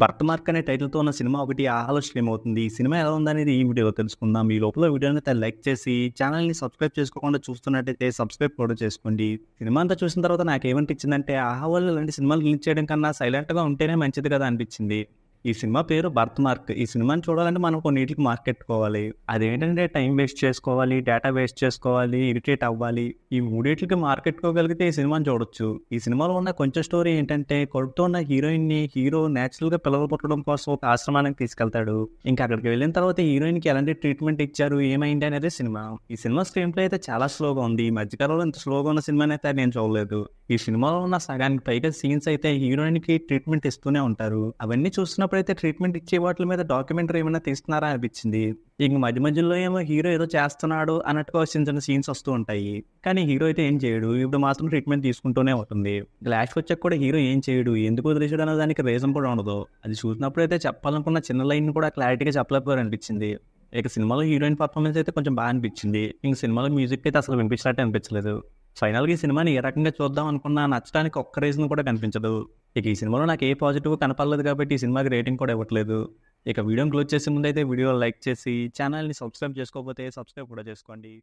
భర్త మార్క్ అనే టైటిల్తో ఉన్న సినిమా ఒకటి ఆలోచన అవుతుంది ఈ సినిమా ఎలా ఉందనేది ఈ వీడియోలో తెలుసుకుందాం ఈ లోపల వీడియోని అయితే లైక్ చేసి ఛానల్ని సబ్స్క్రైబ్ చేసుకోకుండా చూస్తున్నట్టయితే సబ్స్క్రైబ్ కూడా చేసుకోండి సినిమా అంతా చూసిన తర్వాత నాకు ఏమనిపించిందంటే ఆహా వాళ్ళు ఇలాంటి సినిమాలు రిలీజ్ చేయడం కన్నా సైలెంట్గా ఉంటేనే మంచిది కదా అనిపించింది ఈ సినిమా పేరు బర్త్ మార్క్ ఈ సినిమాని చూడాలంటే మనం కొన్నిటికి మార్కెట్టుకోవాలి అదేంటంటే టైం వేస్ట్ చేసుకోవాలి డేటా వేస్ట్ చేసుకోవాలి ఇరిటేట్ అవ్వాలి ఈ మూడింటికి మార్కెట్టుకోగలిగితే ఈ సినిమాని చూడొచ్చు ఈ సినిమాలో ఉన్న కొంచెం స్టోరీ ఏంటంటే కొడుతో ఉన్న హీరోయిన్ని హీరో న్యాచురల్ గా పిల్లలు పుట్టడం కోసం ఒక ఆశ్రమానికి తీసుకెళ్తాడు ఇంకా అక్కడికి వెళ్ళిన తర్వాత హీరోయిన్ కి ఎలాంటి ట్రీట్మెంట్ ఇచ్చారు ఏమైంది అనేది సినిమా ఈ సినిమా స్క్రీన్ ప్లే అయితే చాలా స్లోగా ఉంది ఈ మధ్యకాలంలో ఇంత స్లోగా ఉన్న సినిమాని అయితే నేను చూడలేదు ఈ సినిమాలో ఉన్న సగానికి పైగా సీన్స్ అయితే హీరోయిన్ కి ట్రీట్మెంట్ ఇస్తూనే ఉంటారు అవన్నీ చూసినప్పుడు అయితే ట్రీట్మెంట్ ఇచ్చే వాటి మీద డాక్యుమెంటరీ ఏమైనా తీస్తున్నారా అనిపించింది ఇంక మధ్య మధ్యలో ఏమో హీరో ఏదో చేస్తున్నాడు అన్నట్టుగా చిన్న చిన్న సీన్స్ వస్తూ ఉంటాయి కానీ హీరో అయితే ఏం చేయడు ఇప్పుడు మాత్రం ట్రీట్మెంట్ తీసుకుంటూనే ఉంటుంది గ్లాష్ వచ్చాక కూడా హీరో ఏం చేయడు ఎందుకు వదిలేసాడు అనే దానికి రీజన్ కూడా ఉండదు అది చూసినప్పుడు అయితే చెప్పాలనుకున్న చిన్న లైన్ కూడా క్లారిటీగా చెప్పలేకపోయారు అనిపించింది ఇక సినిమాలో హీరోయిన్ పర్ఫార్మెన్స్ అయితే కొంచెం బాగా అనిపించింది ఇంక సినిమాలో మ్యూజిక్ అయితే అసలు వినిపించినట్టు అనిపించలేదు ఫైనల్గా ఈ సినిమాని ఏ రకంగా చూద్దాం అనుకున్నా నచ్చడానికి ఒక్క రీజన్ కూడా కనిపించదు ఇక ఈ సినిమాలో నాకు ఏ పాజిటివ్ కనపడలేదు కాబట్టి ఈ సినిమాకి రేటింగ్ కూడా ఇవ్వట్లేదు ఇక వీడియోని క్లోజ్ చేసే ముందు అయితే వీడియో లైక్ చేసి ఛానల్ని సబ్స్క్రైబ్ చేసుకోకపోతే సబ్స్క్రైబ్ కూడా చేసుకోండి